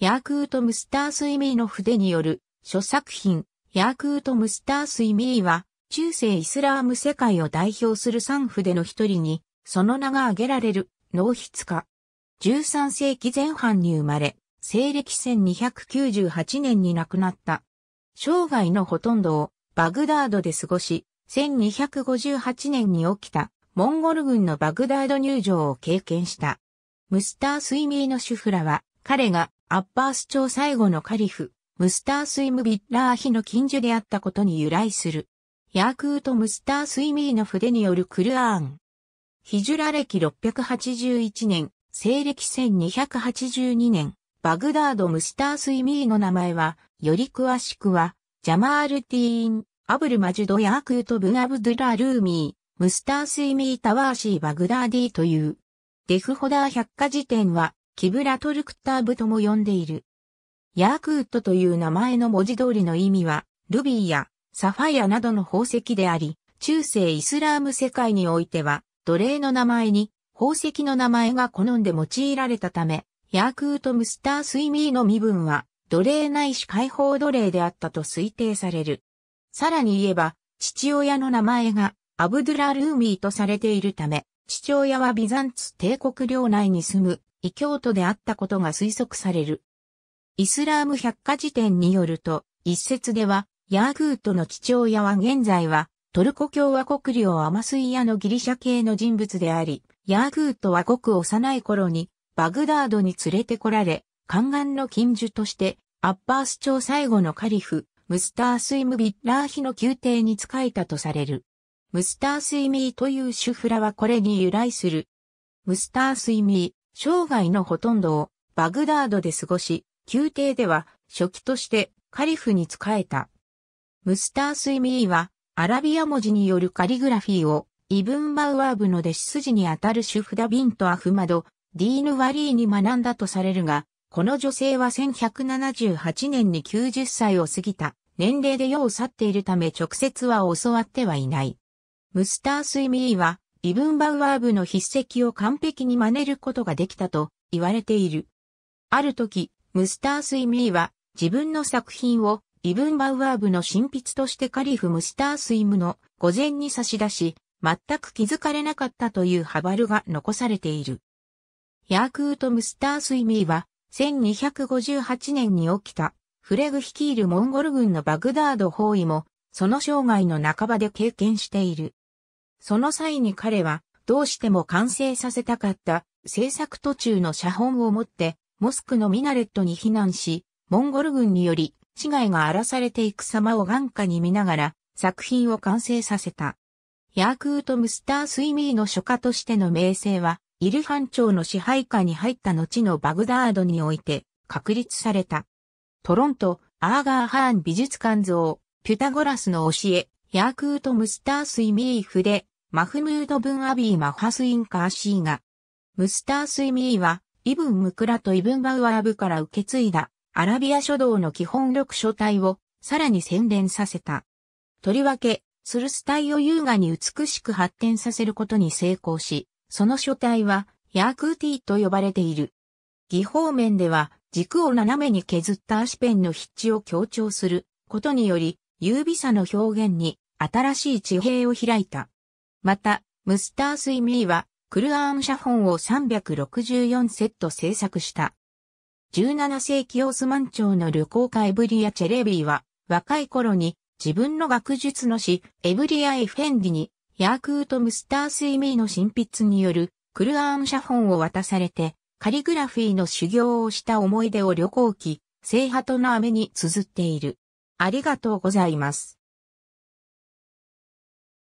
ヤークート・ムスター・スイミーの筆による諸作品、ヤークート・ムスター・スイミーは、中世イスラーム世界を代表する三筆の一人に、その名が挙げられる、脳筆家。13世紀前半に生まれ、西暦1298年に亡くなった。生涯のほとんどをバグダードで過ごし、1258年に起きたモンゴル軍のバグダード入場を経験した。ムスター・スイミーの主婦らは、彼がアッパース朝最後のカリフ、ムスタースイムビッラーヒの近所であったことに由来する。ヤークート・ムスタースイミーの筆によるクルアーン。ヒジュラ歴681年、西暦1282年、バグダード・ムスタースイミーの名前は、より詳しくは、ジャマール・ティーン、アブル・マジュド・ヤークート・ブン・アブドゥラ・ルーミー、ムスタースイミー・タワーシー・バグダーディという。デフホダー百科事典は、キブラトルクターブとも呼んでいる。ヤークウッドという名前の文字通りの意味は、ルビーやサファイアなどの宝石であり、中世イスラーム世界においては、奴隷の名前に宝石の名前が好んで用いられたため、ヤークウトムスタースイミーの身分は、奴隷ないし解放奴隷であったと推定される。さらに言えば、父親の名前がアブドゥラ・ルーミーとされているため、父親はビザンツ帝国領内に住む異教徒であったことが推測される。イスラーム百科事典によると、一説では、ヤーグートの父親は現在は、トルコ共和国領アマスイヤのギリシャ系の人物であり、ヤーグートはごく幼い頃に、バグダードに連れてこられ、宦官の禁樹として、アッパース朝最後のカリフ、ムスタースイムビッラーヒの宮廷に仕えたとされる。ムスタースイミーというシュフラはこれに由来する。ムスタースイミー。生涯のほとんどをバグダードで過ごし、宮廷では初期としてカリフに仕えた。ムスタースイミーはアラビア文字によるカリグラフィーをイブン・バウアーブの弟子筋にあたるシュフダビンとアフマド、ディーヌ・ワリーに学んだとされるが、この女性は1178年に90歳を過ぎた年齢で世を去っているため直接は教わってはいない。ムスタースイミーはイブンバウアー部の筆跡を完璧に真似ることができたと言われている。ある時、ムスター・スイミーは自分の作品をイブンバウアー部の新筆としてカリフ・ムスター・スイムの午前に差し出し、全く気づかれなかったというハバルが残されている。ヤークート・ムスター・スイミーは1258年に起きたフレグ率いるモンゴル軍のバグダード包囲もその生涯の半ばで経験している。その際に彼は、どうしても完成させたかった制作途中の写本を持って、モスクのミナレットに避難し、モンゴル軍により、市街が荒らされていく様を眼下に見ながら、作品を完成させた。ヤークート・ムスター・スイミーの書家としての名声は、イルハン朝の支配下に入った後のバグダードにおいて確立された。トロント、アーガーハーン美術館像、ピュタゴラスの教え、ヤークート・ムスタースイミーフで、マフムード・ブン・アビー・マハスイン・カーシーが、ムスタースイミーは、イブン・ムクラとイブン・バウアーブから受け継いだ、アラビア書道の基本力書体を、さらに洗練させた。とりわけ、スルス体を優雅に美しく発展させることに成功し、その書体は、ヤークーティーと呼ばれている。技法面では、軸を斜めに削った足ペンの筆致を強調することにより、優美さの表現に新しい地平を開いた。また、ムスター・スイミーは、クルアーン写本を364セット制作した。17世紀オスマン朝の旅行家エブリア・チェレビーは、若い頃に自分の学術の詩、エブリア・エフェンディに、ヤークート・ムスター・スイミーの新筆による、クルアーン写本を渡されて、カリグラフィーの修行をした思い出を旅行記、聖派との雨に綴っている。ありがとうございます。